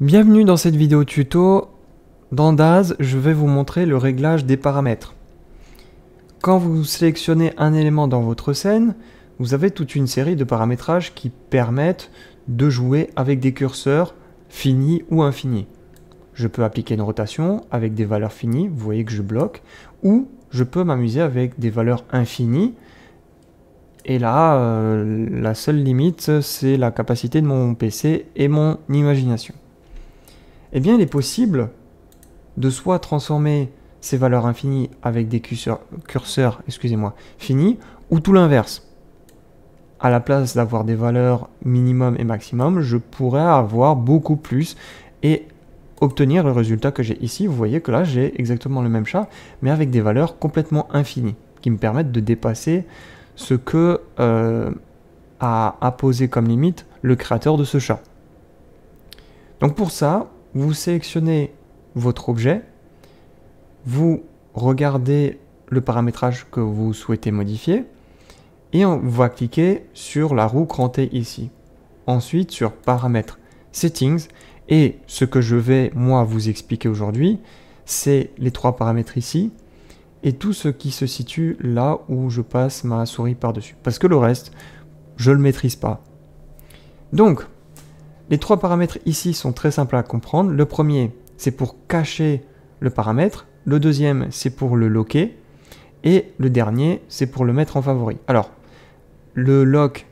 Bienvenue dans cette vidéo tuto. Dans DAZ, je vais vous montrer le réglage des paramètres. Quand vous sélectionnez un élément dans votre scène, vous avez toute une série de paramétrages qui permettent de jouer avec des curseurs finis ou infinis. Je peux appliquer une rotation avec des valeurs finies, vous voyez que je bloque, ou je peux m'amuser avec des valeurs infinies, et là, euh, la seule limite, c'est la capacité de mon PC et mon imagination eh bien il est possible de soit transformer ces valeurs infinies avec des curseurs, excusez-moi, finis, ou tout l'inverse. À la place d'avoir des valeurs minimum et maximum, je pourrais avoir beaucoup plus et obtenir le résultat que j'ai ici. Vous voyez que là, j'ai exactement le même chat, mais avec des valeurs complètement infinies, qui me permettent de dépasser ce que euh, a posé comme limite le créateur de ce chat. Donc pour ça, vous sélectionnez votre objet, vous regardez le paramétrage que vous souhaitez modifier, et on va cliquer sur la roue crantée ici. Ensuite sur paramètres, settings, et ce que je vais moi vous expliquer aujourd'hui, c'est les trois paramètres ici, et tout ce qui se situe là où je passe ma souris par-dessus. Parce que le reste, je ne le maîtrise pas. Donc, les trois paramètres ici sont très simples à comprendre. Le premier, c'est pour cacher le paramètre. Le deuxième, c'est pour le loquer. Et le dernier, c'est pour le mettre en favori. Alors, le lock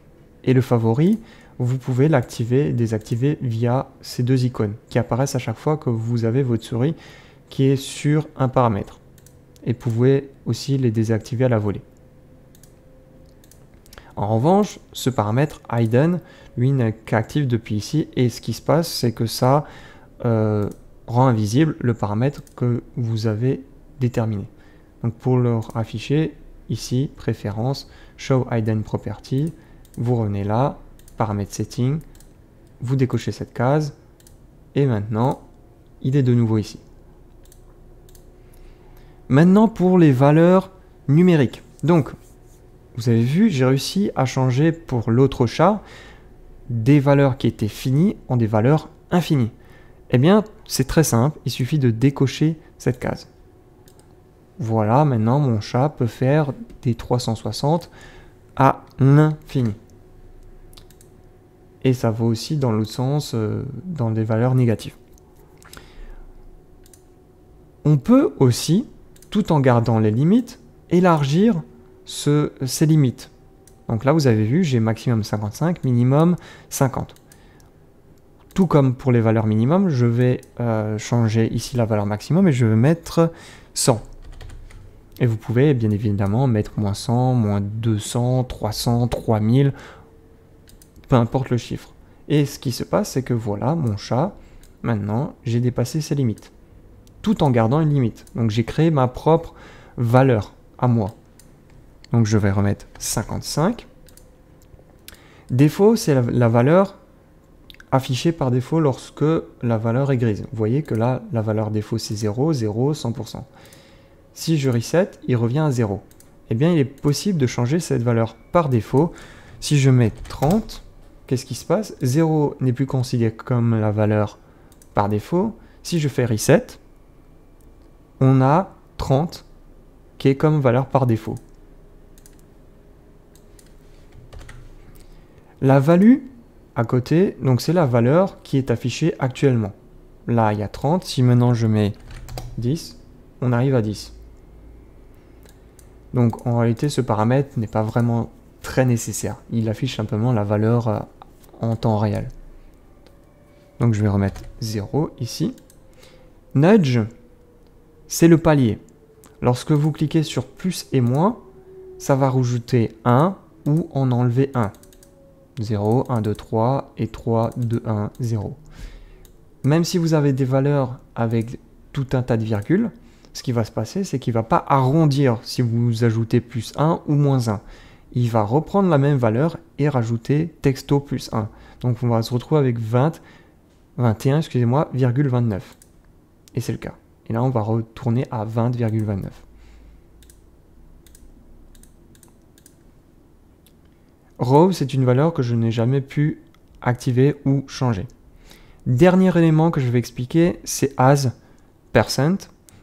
et le favori, vous pouvez l'activer et désactiver via ces deux icônes qui apparaissent à chaque fois que vous avez votre souris qui est sur un paramètre. Et vous pouvez aussi les désactiver à la volée. En revanche, ce paramètre hidden, lui, n'est qu'actif depuis ici, et ce qui se passe, c'est que ça euh, rend invisible le paramètre que vous avez déterminé. Donc pour le afficher, ici, préférence, show hidden property, vous revenez là, paramètre setting, vous décochez cette case, et maintenant, il est de nouveau ici. Maintenant pour les valeurs numériques. Donc vous avez vu, j'ai réussi à changer pour l'autre chat des valeurs qui étaient finies en des valeurs infinies. Eh bien, c'est très simple, il suffit de décocher cette case. Voilà, maintenant mon chat peut faire des 360 à l'infini. Et ça vaut aussi dans l'autre sens, euh, dans des valeurs négatives. On peut aussi, tout en gardant les limites, élargir ces limites. Donc là, vous avez vu, j'ai maximum 55, minimum 50. Tout comme pour les valeurs minimum, je vais euh, changer ici la valeur maximum et je vais mettre 100. Et vous pouvez bien évidemment mettre moins 100, moins 200, 300, 3000, peu importe le chiffre. Et ce qui se passe, c'est que voilà, mon chat, maintenant, j'ai dépassé ses limites. Tout en gardant une limite. Donc j'ai créé ma propre valeur à moi. Donc je vais remettre 55. Défaut, c'est la, valeur affichée par défaut lorsque la valeur est grise. Vous voyez que là, la valeur défaut, c'est 0, 0, 100%. Si je reset, il revient à 0. Eh bien, il est possible de changer cette valeur par défaut. Si je mets 30, qu'est-ce qui se passe 0 n'est plus considéré comme la valeur par défaut. Si je fais reset, on a 30 qui est comme valeur par défaut. La value à côté, donc c'est la valeur qui est affichée actuellement. Là, il y a 30. Si maintenant je mets 10, on arrive à 10. Donc en réalité, ce paramètre n'est pas vraiment très nécessaire. Il affiche simplement la valeur euh, en temps réel. Donc je vais remettre 0 ici. Nudge, c'est le palier. Lorsque vous cliquez sur plus et moins, ça va rajouter 1 ou en enlever 1. 0, 1, 2, 3 et 3, 2, 1, 0. Même si vous avez des valeurs avec tout un tas de virgules, ce qui va se passer, c'est qu'il ne va pas arrondir si vous ajoutez plus 1 ou moins 1. Il va reprendre la même valeur et rajouter texto plus 1. Donc on va se retrouver avec 20, 21, excusez-moi, virgule 29. Et c'est le cas. Et là, on va retourner à 20,29. Row, c'est une valeur que je n'ai jamais pu activer ou changer. Dernier élément que je vais expliquer, c'est as percent.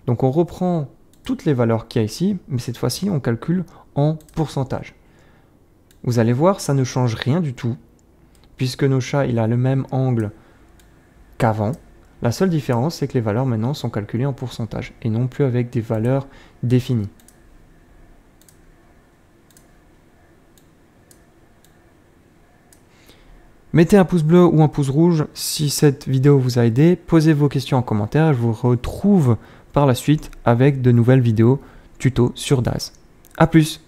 Donc on reprend toutes les valeurs qu'il y a ici, mais cette fois-ci on calcule en pourcentage. Vous allez voir, ça ne change rien du tout, puisque nos chats, il a le même angle qu'avant. La seule différence, c'est que les valeurs maintenant sont calculées en pourcentage et non plus avec des valeurs définies. Mettez un pouce bleu ou un pouce rouge si cette vidéo vous a aidé. Posez vos questions en commentaire. Je vous retrouve par la suite avec de nouvelles vidéos tuto sur DAS. A plus